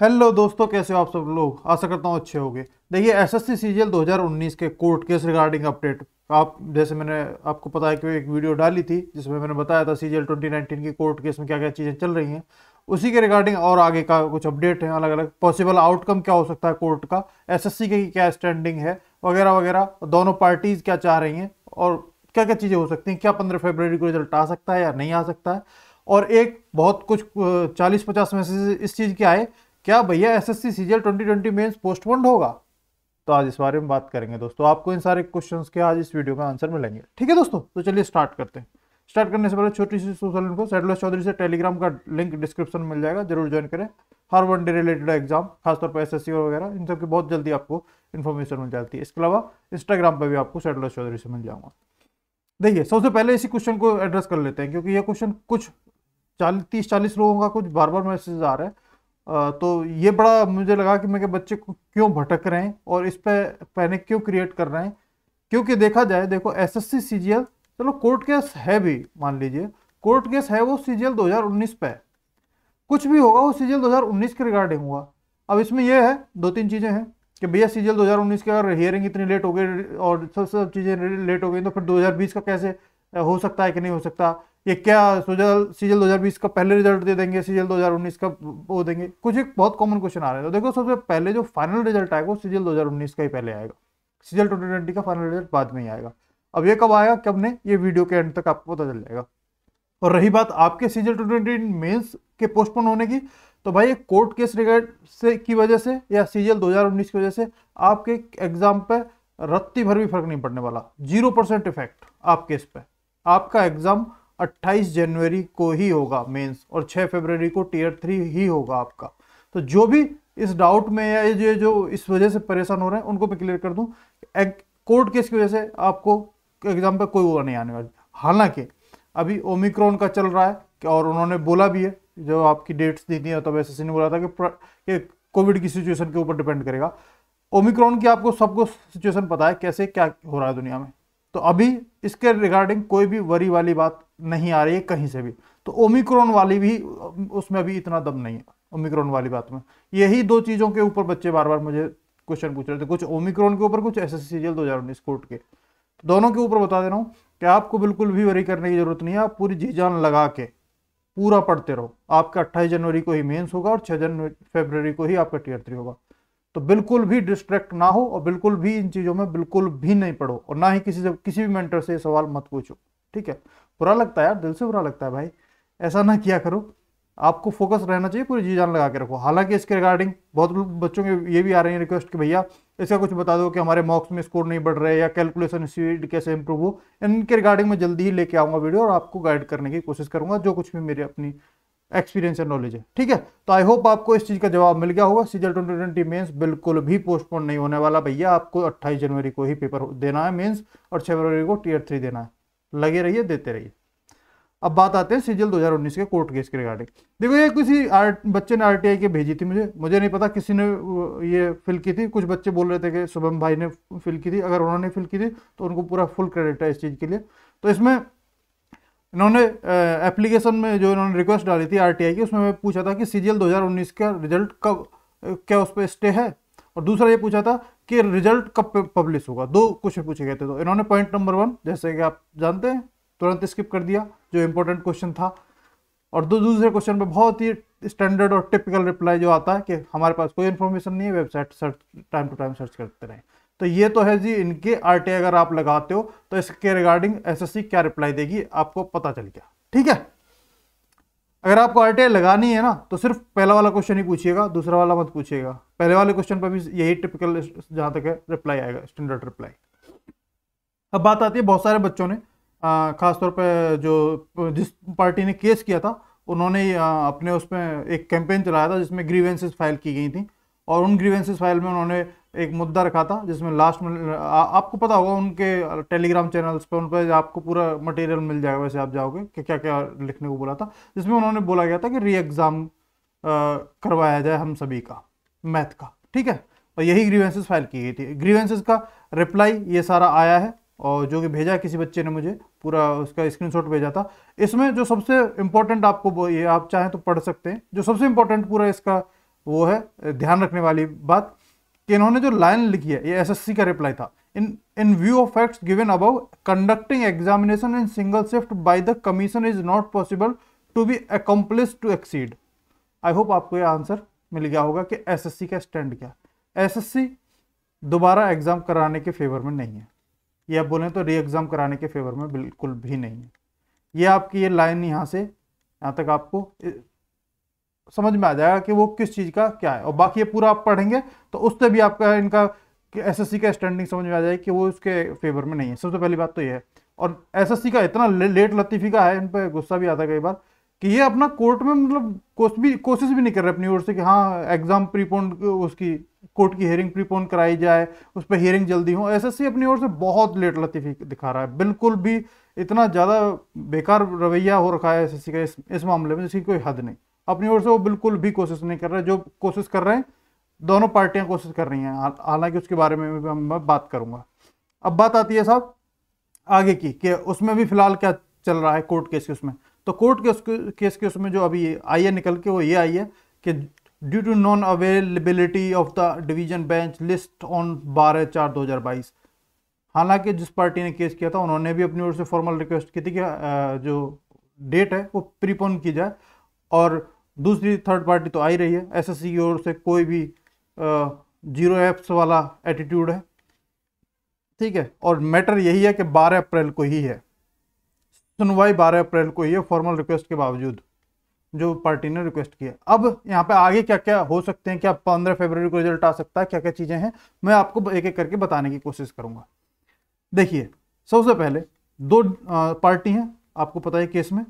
hello दोस्तों कैसे हो आप सब लोग आशा करता हूँ अच्छे होंगे देखिए एसएससी सीजीएल 2019 के कोर्ट केस रिगार्डिंग अपडेट आप जैसे मैंने आपको पता है कि एक वीडियो डाली थी जिसमें मैंने बताया था सीजीएल 2019 के कोर्ट केस में क्या क्या चीज़ें चल रही हैं उसी के रिगार्डिंग और आगे का कुछ अपडेट है अलग अलग पॉसिबल आउटकम क्या हो सकता है कोर्ट का सी की क्या स्टैंडिंग है वगैरह वगैरह दोनों पार्टीज़ क्या चाह रही हैं और क्या क्या चीज़ें हो सकती हैं क्या पंद्रह फरवरी को रिजल्ट आ सकता है या नहीं आ सकता है और एक बहुत कुछ चालीस पचास मैसेज इस चीज़ के आए क्या भैया एसएससी सीजीएल 2020 मेन्स पोस्टपोन्ड होगा तो आज इस बारे में बात करेंगे दोस्तों आपको इन सारे क्वेश्चंस के आज इस वीडियो का आंसर मिलेंगे ठीक है दोस्तों तो चलिए स्टार्ट करते हैं स्टार्ट करने से पहले छोटी सी सोशल इनको सैडलो चौधरी से टेलीग्राम का लिंक डिस्क्रिप्शन में मिल जाएगा जरूर ज्वाइन करें हर वन डे रिलेटेड एग्जाम खासतौर पर एस वगैरह इन सब की बहुत जल्दी आपको इन्फॉर्मेशन मिल जाती है इसके अलावा इंस्टाग्राम पर भी आपको सैडलो चौधरी से मिल जाऊंगा देखिए सबसे पहले इसी क्वेश्चन को एड्रेस कर लेते हैं क्योंकि ये क्वेश्चन कुछ चालीस तीस चालीस लोगों का कुछ बार बार मैसेज आ रहा है तो ये बड़ा मुझे लगा कि मैं कि बच्चे क्यों भटक रहे हैं और इस पर पैनिक क्यों क्रिएट कर रहे हैं क्योंकि देखा जाए देखो एस एस चलो कोर्ट केस है भी मान लीजिए कोर्ट केस है वो सी जी पे कुछ भी होगा वो सी जी के रिगार्डिंग हुआ अब इसमें यह है दो तीन चीज़ें हैं कि भैया सी जी के की अगर हियरिंग इतनी लेट हो गई और सब सब चीज़ें लेट हो गई तो फिर 2020 का कैसे हो सकता है कि नहीं हो सकता ये क्या सोजल सीजल 2020 का पहले रिजल्ट दे देंगे सीजल 2019 का वो देंगे कुछ एक बहुत कॉमन क्वेश्चन आ रहे हैं तो देखो सबसे पहले जो फाइनल रिजल्ट आएगा वो सीजल 2019 का ही पहले आएगा सीजल 2020 का फाइनल रिजल्ट बाद में ही आएगा अब ये कब आएगा कब ने ये वीडियो के एंड तक आपको पता चल जाएगा और रही बात आपके सीजल टू ट्वेंटी के पोस्टपोन होने की तो भाई एक कोर्ट केस रिगार्ड से की वजह से या सीजल दो की वजह से आपके एग्जाम पर रत्ती भर भी फर्क नहीं पड़ने वाला जीरो परसेंट इफेक्ट आप केस पर आपका एग्जाम 28 जनवरी को ही होगा मेंस और 6 फरवरी को टीयर थ्री ही होगा आपका तो जो भी इस डाउट में या ये जो इस वजह से परेशान हो रहे हैं उनको मैं क्लियर कर दूँ कोर्ट केस की वजह से आपको एग्जाम पर कोई वो नहीं आने वाली हालांकि अभी ओमिक्रॉन का चल रहा है और उन्होंने बोला भी है जो आपकी डेट्स दी थी तब एस ने बोला था कि कोविड की सिचुएशन के ऊपर डिपेंड करेगा ओमिक्रॉन की आपको सबको सिचुएशन पता है कैसे क्या हो रहा है दुनिया में तो अभी इसके रिगार्डिंग कोई भी वरी वाली बात नहीं आ रही है कहीं से भी तो ओमिक्रॉन वाली भी उसमें अभी इतना दम नहीं है ओमिक्रॉन वाली बात में यही दो चीज़ों के ऊपर बच्चे बार बार मुझे क्वेश्चन पूछ रहे थे कुछ ओमिक्रॉन के ऊपर कुछ एस एस सी दो कोर्ट के दोनों के ऊपर बता दे रहा हूँ कि आपको बिल्कुल भी वरी करने की जरूरत नहीं है आप पूरी जी जान लगा के पूरा पढ़ते रहो आपका अट्ठाईस जनवरी को ही मेंस होगा और छह जनवरी फेबररी को ही आपका टीयर थ्री होगा तो बिल्कुल भी डिस्ट्रैक्ट ना हो और बिल्कुल भी इन चीज़ों में बिल्कुल भी नहीं पढ़ो और ना ही किसी से किसी भी मेंटर से सवाल मत पूछो ठीक है बुरा लगता है यार दिल से बुरा लगता है भाई ऐसा ना किया करो आपको फोकस रहना चाहिए पूरी जी जान लगा के रखो हालांकि इसके रिगार्डिंग बहुत बच्चों के ये भी आ रहे हैं रिक्वेस्ट कि भैया इसका कुछ बता दो कि हमारे मॉक्स में स्कोर नहीं बढ़ रहे या कैलकुलेशन स्पीड कैसे इंप्रूव हो इनके रिगार्डिंग मैं जल्दी ही लेके आऊँगा वीडियो और आपको गाइड करने की कोशिश करूँगा जो कुछ भी मेरी अपनी एक्सपीरियंस एंड नॉलेज है ठीक है तो आई होप आपको इस चीज़ का जवाब मिल गया होगा सीजल ट्वेंटी ट्वेंटी मेन्स बिल्कुल भी पोस्टपोन नहीं होने वाला भैया आपको अट्ठाईस जनवरी को ही पेपर देना है मेन्स और छः फरवरी को टीयर थ्री देना है लगे रहिए देते रहिए अब बात आते हैं सीजल 2019 के कोर्ट केस के रिगार्डिंग देखो ये किसी आर बच्चे ने आरटीआई के भेजी थी मुझे मुझे नहीं पता किसी ने ये फिल की थी कुछ बच्चे बोल रहे थे कि शुभम भाई ने फिल की थी अगर उन्होंने फिल की थी तो उनको पूरा फुल क्रेडिट है इस चीज़ के लिए तो इसमें इन्होंने एप्लीकेशन में जो इन्होंने रिक्वेस्ट डाली थी आर की उसमें मैं पूछा था कि सीजीएल 2019 का रिजल्ट कब क्या उस पर स्टे है और दूसरा ये पूछा था कि रिजल्ट कब पब्लिश होगा दो क्वेश्चन पूछे गए थे तो इन्होंने पॉइंट नंबर वन जैसे कि आप जानते हैं तुरंत स्किप कर दिया जो इंपॉर्टेंट क्वेश्चन था और दो दूसरे क्वेश्चन पर बहुत ही स्टैंडर्ड और टिपिकल रिप्लाई जो आता है कि हमारे पास कोई इन्फॉर्मेशन नहीं है website search time to time search करते रहें तो ये तो है जी इनके आर अगर आप लगाते हो तो इसके रिगार्डिंग एस क्या रिप्लाई देगी आपको पता चल गया ठीक है अगर आपको आर लगानी है ना तो सिर्फ पहला वाला क्वेश्चन ही पूछिएगा दूसरा वाला मत पूछिएगा पहले वाले क्वेश्चन पर भी यही टिपिकल जहाँ तक है रिप्लाई आएगा स्टैंडर्ड रिप्लाई अब बात आती है बहुत सारे बच्चों ने खासतौर पर जो जिस पार्टी ने केस किया था उन्होंने अपने उसमें एक कैंपेन चलाया था जिसमें ग्रीवेंसेज फाइल की गई थी और उन ग्रीवेंसेज फाइल में उन्होंने एक मुद्दा रखा था जिसमें लास्ट में आ, आपको पता होगा उनके टेलीग्राम चैनल्स पर उन पर आपको पूरा मटेरियल मिल जाएगा वैसे आप जाओगे कि क्या क्या लिखने को बोला था जिसमें उन्होंने बोला गया था कि री एग्ज़ाम करवाया जाए हम सभी का मैथ का ठीक है और यही ग्रीवेंसेस फाइल की गई थी ग्रीवेंसेस का रिप्लाई ये सारा आया है और जो कि भेजा किसी बच्चे ने मुझे पूरा उसका स्क्रीनशॉट भेजा था इसमें जो सबसे इम्पोर्टेंट आपको ये आप चाहें तो पढ़ सकते हैं जो सबसे इम्पोर्टेंट पूरा इसका वो है ध्यान रखने वाली बात कि इन्होंने जो लाइन लिखी है ये एसएससी का रिप्लाई था in in view of facts given above conducting examination in single shift by the commission is not possible to be accomplish to exceed I hope आपको ये आंसर मिल गया होगा कि एसएससी का स्टैंड क्या एसएससी दोबारा एग्ज़ाम कराने के फेवर में नहीं है ये आप बोलें तो री एग्ज़ाम कराने के फेवर में बिल्कुल भी नहीं है ये आपकी ये लाइन यहाँ से यहाँ तक आपको समझ में आ जाएगा कि वो किस चीज़ का क्या है और बाकी ये पूरा आप पढ़ेंगे तो उससे भी आपका इनका एस का स्टैंडिंग समझ में आ जाएगी कि वो उसके फेवर में नहीं है सबसे पहली बात तो ये है और एस का इतना ले, लेट लतीफ़ी का है इन पर गुस्सा भी आता है कई बार कि ये अपना कोर्ट में मतलब कोश भी कोशिश भी नहीं कर रहे अपनी ओर से कि हाँ एग्जाम प्रीपोन उसकी कोर्ट की हेयरिंग प्रीपोन कराई जाए उस पर हेयरिंग जल्दी हो एसएससी अपनी ओर से बहुत लेट लतीफी दिखा रहा है बिल्कुल भी इतना ज़्यादा बेकार रवैया हो रखा है एसएससी का इस, इस मामले में जिसकी कोई हद नहीं अपनी ओर से वो बिल्कुल भी कोशिश नहीं कर रहे जो कोशिश कर रहे हैं दोनों पार्टियां कोशिश कर रही हैं हालांकि उसके बारे में भी मैं बात करूंगा अब बात आती है साहब आगे की कि उसमें भी फिलहाल क्या चल रहा है कोर्ट केस उसमें तो कोर्ट के उसके केस के उसमें जो अभी आई है निकल के वो ये आई है कि due to non availability of the division bench list on बारह चार दो हज़ार बाईस हालांकि जिस पार्टी ने केस किया था उन्होंने भी अपनी ओर से फॉर्मल रिक्वेस्ट की थी कि जो डेट है वो प्रीपोन की जाए और दूसरी थर्ड पार्टी तो आई रही है एसएससी की ओर से कोई भी जीरो एप्स वाला एटीट्यूड है ठीक है और मैटर यही है कि 12 अप्रैल को ही है सुनवाई 12 अप्रैल को ये फॉर्मल रिक्वेस्ट के बावजूद जो पार्टी ने रिक्वेस्ट किया अब यहाँ पे आगे क्या क्या हो सकते हैं क्या पंद्रह फरवरी को रिजल्ट आ सकता है क्या क्या चीज़ें हैं मैं आपको एक एक करके बताने की कोशिश करूंगा देखिए सबसे पहले दो पार्टी हैं आपको पता है केस में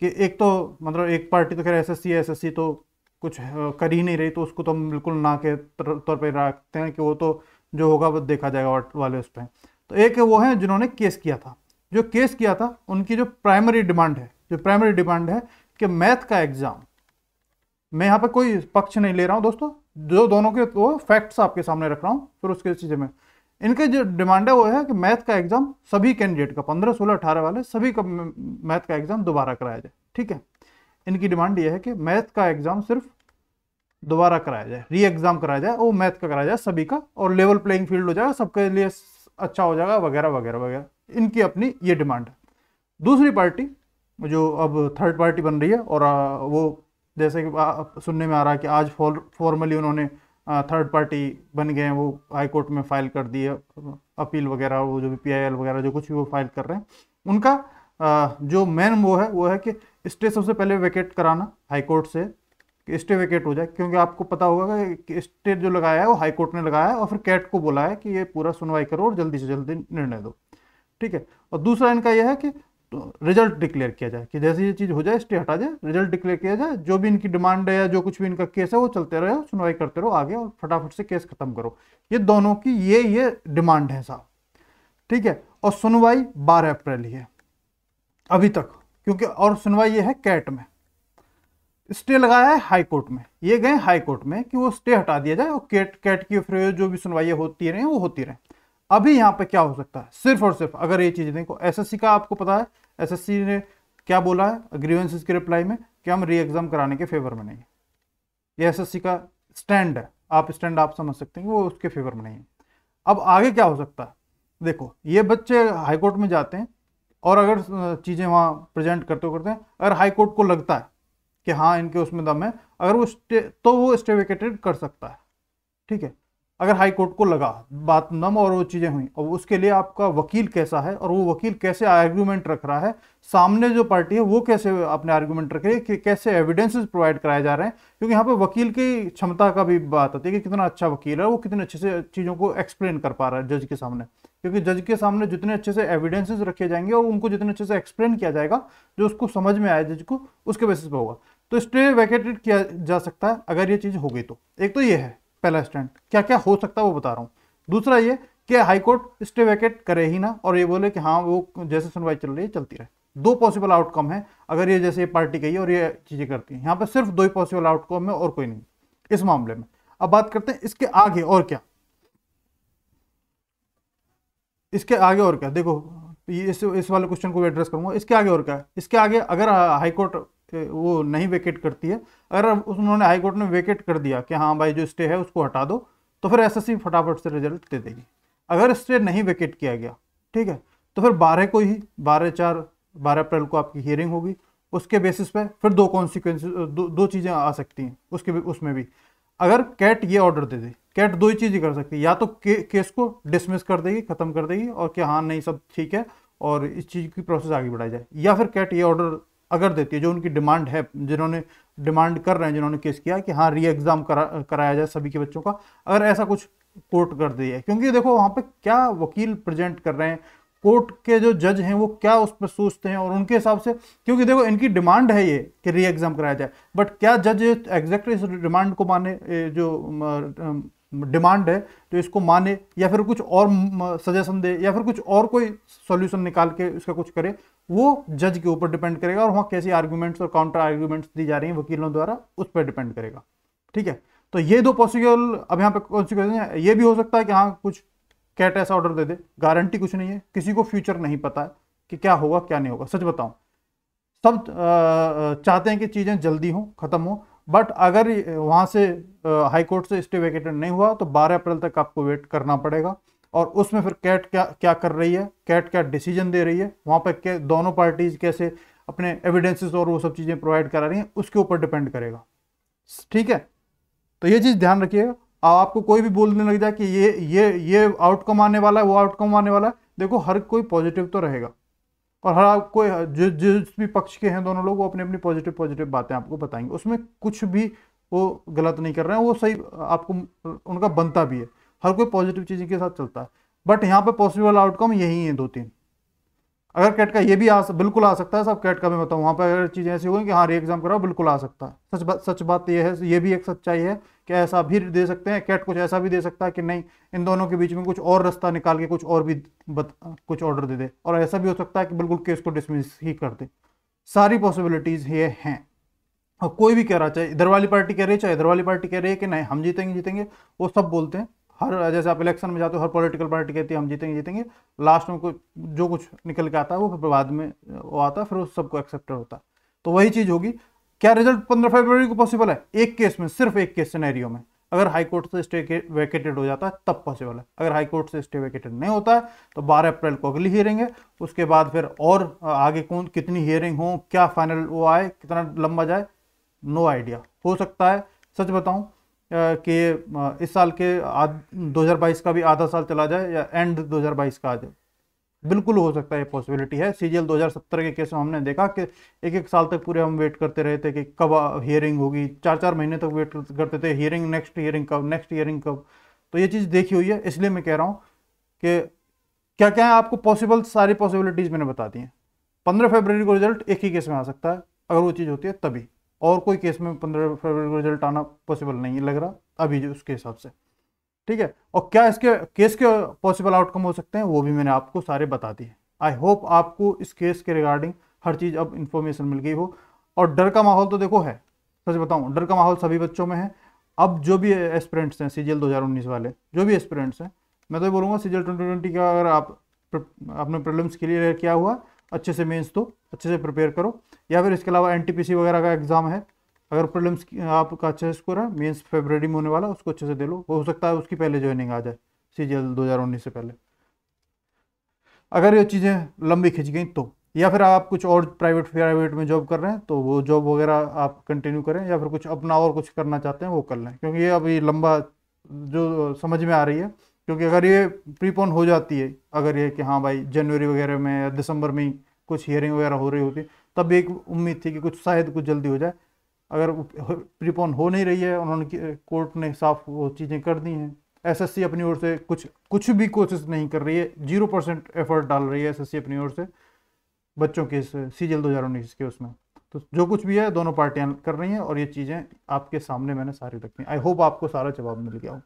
कि एक तो मतलब एक पार्टी तो खैर एस एस सी तो कुछ कर ही नहीं रही तो उसको तो हम बिल्कुल ना के तौर पर रखते हैं कि वो तो जो होगा वो देखा जाएगा वाले उस पर तो एक वो हैं जिन्होंने केस किया था जो केस किया था उनकी जो प्राइमरी डिमांड है जो प्राइमरी डिमांड है कि मैथ का एग्जाम मैं यहाँ पर कोई पक्ष नहीं ले रहा हूँ दोस्तों जो दोनों के वो तो फैक्ट्स आपके सामने रख रहा हूँ फिर उसके चीज़ें में इनके जो डिमांड है वो है कि मैथ का एग्जाम सभी कैंडिडेट का पंद्रह सोलह अठारह वाले सभी का मैथ का एग्जाम दोबारा कराया जाए ठीक है इनकी डिमांड ये है कि मैथ का एग्जाम सिर्फ दोबारा कराया जाए री एग्जाम कराया जाए वो मैथ का कराया जाए सभी का और लेवल प्लेइंग फील्ड हो जाएगा सबके लिए अच्छा हो जाएगा वगैरह वगैरह वगैरह इनकी अपनी ये डिमांड है दूसरी पार्टी जो अब थर्ड पार्टी बन रही है और वो जैसे कि सुनने में आ रहा है कि आज फॉर्मली उन्होंने थर्ड पार्टी बन गए हैं वो हाई कोर्ट में फाइल कर दी है अपील वगैरह वो जो भी पी वगैरह जो कुछ भी वो फाइल कर रहे हैं उनका जो मेन वो है वो है कि स्टे सबसे पहले वैकेट कराना हाई कोर्ट से कि स्टे वैकेट हो जाए क्योंकि आपको पता होगा कि स्टे जो लगाया है वो हाई कोर्ट ने लगाया है और फिर कैट को बोला है कि ये पूरा सुनवाई करो और जल्दी से जल्दी निर्णय दो ठीक है और दूसरा इनका यह है कि तो रिजल्ट डिक्लेयर किया जाए कि जैसे ये चीज़ हो जाए स्टे हटा जाए रिजल्ट डिक्लेयर किया जाए जो भी इनकी डिमांड है या जो कुछ भी इनका केस है वो चलते रहे सुनवाई करते रहो आगे और फटाफट से केस खत्म करो ये दोनों की ये ये डिमांड है साहब ठीक है और सुनवाई बारह अप्रैल ही है अभी तक क्योंकि और सुनवाई ये है कैट में स्टे लगाया है हाईकोर्ट में ये गए हाईकोर्ट में कि वो स्टे हटा दिया जाए और कैट कैट की फिर जो भी सुनवाई होती रहे वो होती रहे अभी यहाँ पे क्या हो सकता है सिर्फ और सिर्फ अगर ये चीज़ देखो एसएससी का आपको पता है एसएससी ने क्या बोला है ग्रीवेंस के रिप्लाई में कि हम री एग्जाम कराने के फेवर में नहीं ये एसएससी का स्टैंड है आप स्टैंड आप समझ सकते हैं वो उसके फेवर में नहीं है अब आगे क्या हो सकता है देखो ये बच्चे हाईकोर्ट में जाते हैं और अगर चीज़ें वहाँ प्रेजेंट करते करते हैं अगर हाईकोर्ट को लगता है कि हाँ इनके उसमें दम है अगर वो तो वो स्टे वेकेटेड कर सकता है ठीक है अगर हाई कोर्ट को लगा बात नम और वो चीज़ें हुई और उसके लिए आपका वकील कैसा है और वो वकील कैसे आर्ग्यूमेंट रख रहा है सामने जो पार्टी है वो कैसे अपने आर्ग्यूमेंट रख रही है कि कैसे एविडेंसेस प्रोवाइड कराए जा रहे हैं क्योंकि यहाँ पे वकील की क्षमता का भी बात आती है कि कितना अच्छा वकील है वो कितने अच्छे से चीज़ों को एक्सप्लेन कर पा रहा है जज के सामने क्योंकि जज के सामने जितने अच्छे से एविडेंसेज रखे जाएंगे और उनको जितने अच्छे से एक्सप्लेन किया जाएगा जो उसको समझ में आए जज को उसके बेसिस पर होगा तो स्टे वैकेटेड किया जा सकता है अगर ये चीज़ हो गई तो एक तो ये है पहला स्टैंड क्या क्या हो सकता है वो बता रहा हूँ दूसरा ये कि हाईकोर्ट स्टे वैकेट करे ही ना और ये बोले कि हाँ वो जैसे सुनवाई चल रही है चलती रहे दो पॉसिबल आउटकम है अगर ये जैसे ये पार्टी कही और ये चीज़ें करती है यहाँ पर सिर्फ दो ही पॉसिबल आउटकम है और कोई नहीं इस मामले में अब बात करते हैं इसके आगे और क्या इसके आगे और क्या देखो इस इस वाले क्वेश्चन को एड्रेस करूंगा इसके आगे और क्या इसके आगे अगर हाईकोर्ट वो नहीं वेकेट करती है अगर उन्होंने हाई कोर्ट ने वेकेट कर दिया कि हाँ भाई जो स्टे है उसको हटा दो तो फिर एसएससी फटाफट से रिजल्ट दे देगी अगर स्टे नहीं वेकेट किया गया ठीक है तो फिर बारह को ही बारह चार बारह अप्रैल को आपकी हियरिंग होगी उसके बेसिस पे फिर दो कॉन्सिक्वेंस दो, दो चीज़ें आ सकती हैं उसके उसमें भी अगर कैट ये ऑर्डर दे दे कैट दो ही चीजें कर सकती है या तो के, केस को डिसमिस कर देगी ख़त्म कर देगी और कि हाँ नहीं सब ठीक है और इस चीज़ की प्रोसेस आगे बढ़ाई जाए या फिर कैट ये ऑर्डर अगर देती है जो उनकी डिमांड है जिन्होंने डिमांड कर रहे हैं जिन्होंने केस किया कि हाँ री एग्ज़ाम करा कराया जाए सभी के बच्चों का अगर ऐसा कुछ कोर्ट कर दिया क्योंकि देखो वहाँ पे क्या वकील प्रेजेंट कर रहे हैं कोर्ट के जो जज हैं वो क्या उस पर सोचते हैं और उनके हिसाब से क्योंकि देखो इनकी डिमांड है ये कि री एग्ज़ाम कराया जाए बट क्या जज एग्जैक्टली इस डिमांड को माने जो डिमांड है तो इसको माने या फिर कुछ और सजेशन दे या फिर कुछ और कोई सॉल्यूशन निकाल के उसका कुछ करे वो जज के ऊपर डिपेंड करेगा और वहाँ कैसी आर्ग्यूमेंट्स और काउंटर आर्ग्यूमेंट्स दी जा रही हैं वकीलों द्वारा उस पर डिपेंड करेगा ठीक है तो ये दो पॉसिबल अब यहाँ पे कॉन्सिक्वेंस है ये भी हो सकता है कि हाँ कुछ कैट ऐसा ऑर्डर दे दे गारंटी कुछ नहीं है किसी को फ्यूचर नहीं पता कि क्या होगा क्या नहीं होगा सच बताऊँ सब चाहते हैं कि चीज़ें जल्दी हों ख़त्म हों बट अगर वहाँ से हाई कोर्ट से स्टे वैकेटेड नहीं हुआ तो 12 अप्रैल तक आपको वेट करना पड़ेगा और उसमें फिर कैट क्या क्या कर रही है कैट क्या डिसीजन दे रही है वहाँ पर दोनों पार्टीज कैसे अपने एविडेंसेस और वो सब चीज़ें प्रोवाइड करा रही हैं उसके ऊपर डिपेंड करेगा ठीक है तो ये चीज़ ध्यान रखिएगा आपको कोई भी बोलने लग जाए कि ये ये ये आउटकम आने वाला है वो आउटकम आने वाला है देखो हर कोई पॉजिटिव तो रहेगा और हर आपको जिस जिस भी पक्ष के हैं दोनों लोग वो अपनी अपनी पॉजिटिव पॉजिटिव बातें आपको बताएंगे उसमें कुछ भी वो गलत नहीं कर रहे हैं वो सही आपको उनका बनता भी है हर कोई पॉजिटिव चीज़ के साथ चलता है बट यहाँ पर पॉसिबल आउटकम यही है दो तीन अगर कैट का ये भी आ बिल्कुल आ सकता है सब कैट का मैं बताऊँ वहाँ पर अगर चीज़ें ऐसी होंगी कि हाँ री एग्जाम कराओ बिल्कुल आ सकता है सच बात सच बात ये है ये भी एक सच्चाई है कि ऐसा भी दे सकते हैं कैट कुछ ऐसा भी दे सकता है कि नहीं इन दोनों के बीच में कुछ और रास्ता निकाल के कुछ और भी बत, कुछ ऑर्डर दे दे और ऐसा भी हो सकता है कि बिल्कुल केस को डिसमिस ही कर दे सारी पॉसिबिलिटीज़ ये हैं और कोई भी कह रहा चाहे इधर वाली पार्टी कह रही है चाहे इधर वाली पार्टी कह रही है कि नहीं हम जीतेंगे जीतेंगे वो सब बोलते हैं हर जैसे आप इलेक्शन में जाते हो हर पॉलिटिकल पार्टी कहती है हम जीतेंगे जीतेंगे लास्ट में कुछ जो कुछ निकल के आता है वो फिर बाद में वो आता है फिर उस सबको एक्सेप्टेड होता है तो वही चीज़ होगी क्या रिजल्ट पंद्रह फरवरी को पॉसिबल है एक केस में सिर्फ एक केस सिनेरियो में अगर हाई कोर्ट से स्टे वैकेटेड हो जाता है तब पॉसिबल है अगर हाई कोर्ट से स्टे वैकेटेड नहीं होता है तो 12 अप्रैल को अगली हियरिंग है उसके बाद फिर और आगे कौन कितनी हियरिंग हो क्या फाइनल वो आए कितना लंबा जाए नो आइडिया हो सकता है सच बताऊं कि इस साल के दो हज़ार बाईस का भी आधा साल चला जाए या एंड दो हज़ार बाईस का आ जाए बिल्कुल हो सकता है ये पॉसिबिलिटी है हज़ार 2017 के केस में हमने देखा कि एक एक साल तक पूरे हम वेट करते रहे थे कि कब हियरिंग होगी चार चार महीने तक वेट करते थे हियरिंग नेक्स्ट हियरिंग कब नेक्स्ट हियरिंग कब तो ये चीज़ देखी हुई है इसलिए मैं कह रहा हूँ कि क्या क्या है आपको पॉसिबल सारी पॉसिबिलिटीज़ मैंने बता दी हैं पंद्रह फेबररी को रिजल्ट एक ही केस में आ सकता है अगर वो चीज़ होती है तभी और कोई केस में पंद्रह फरवरी को रिजल्ट आना पॉसिबल नहीं लग रहा अभी उसके हिसाब से ठीक है और क्या इसके केस के पॉसिबल आउटकम हो सकते हैं वो भी मैंने आपको सारे बता दिए आई होप आपको इस केस के रिगार्डिंग हर चीज़ अब इन्फॉर्मेशन मिल गई हो और डर का माहौल तो देखो है सच बताऊँ डर का माहौल सभी बच्चों में है अब जो भी एस्पिरेंट्स हैं सीजियल दो वाले जो भी एस्पिरेंट्स हैं मैं तो बोलूँगा सीजियल ट्वेंटी का अगर आप आपने के क्लियर किया हुआ अच्छे से मेंस दो तो, अच्छे से प्रिपेयर करो या फिर इसके अलावा एनटीपीसी वगैरह का एग्ज़ाम है अगर प्रिलिम्स आपका अच्छा स्कोर है मेंस फेबररी में होने वाला उसको अच्छे से दे लो हो सकता है उसकी पहले ज्वाइनिंग आ जाए सी जी दो से पहले अगर ये चीज़ें लंबी खिंच गई तो या फिर आप कुछ और प्राइवेट प्राइवेट में जॉब कर रहे हैं तो वो जॉब वगैरह आप कंटिन्यू करें या फिर कुछ अपना और कुछ करना चाहते हैं वो कर लें क्योंकि ये अभी लंबा जो समझ में आ रही है क्योंकि अगर ये प्रीपोन हो जाती है अगर ये कि हाँ भाई जनवरी वगैरह में या दिसंबर में ही कुछ हियरिंग वगैरह हो रही होती तब एक उम्मीद थी कि कुछ शायद कुछ जल्दी हो जाए अगर प्रीपोन हो नहीं रही है उन्होंने कोर्ट ने साफ वो चीज़ें कर दी हैं एसएससी अपनी ओर से कुछ कुछ भी कोशिश नहीं कर रही है जीरो परसेंट एफर्ट डाल रही है एसएससी अपनी ओर से बच्चों के सीजल दो हज़ार उन्नीस के उसमें तो जो कुछ भी है दोनों पार्टियां कर रही हैं और ये चीज़ें आपके सामने मैंने सारी रखी आई होप आपको सारा जवाब मिल गया हो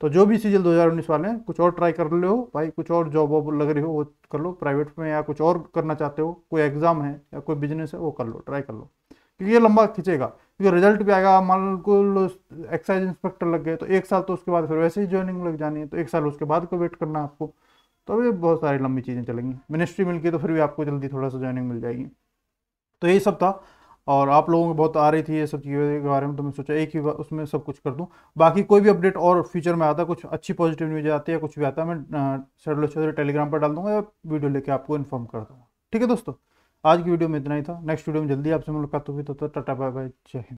तो जो भी सीजल 2019 वाले हैं कुछ और ट्राई कर लो भाई कुछ और जॉब वॉब लग रही हो वो कर लो प्राइवेट में या कुछ और करना चाहते हो कोई एग्जाम है या कोई बिजनेस है वो कर लो ट्राई कर लो क्योंकि ये लंबा खींचेगा क्योंकि रिजल्ट भी आएगा मान को एक्साइज इंस्पेक्टर लग गए तो एक साल तो उसके बाद फिर वैसे ही ज्वाइनिंग लग जानी है तो एक साल उसके बाद को वेट करना है आपको तो अभी बहुत सारी लंबी चीज़ें चलेंगी मिनिस्ट्री मिल गई तो फिर भी आपको जल्दी थोड़ा सा ज्वाइनिंग मिल जाएगी तो यही सब था और आप लोगों को बहुत आ रही थी ये सब चीज़ों के बारे में तो मैं सोचा एक ही उसमें सब कुछ कर दूँ बाकी कोई भी अपडेट और फ्यूचर में आता कुछ अच्छी पॉजिटिव न्यूज आती है कुछ भी आता है मैं शेड्यूल चौधरी टेलीग्राम पर डाल दूँगा या वीडियो लेके आपको इन्फॉर्म कर दूँगा ठीक है दोस्तों आज की वीडियो में इतना ही था नेक्स्ट वीडियो में जल्दी आपसे मुलाकात होगी तो टाटा बाय बाय जय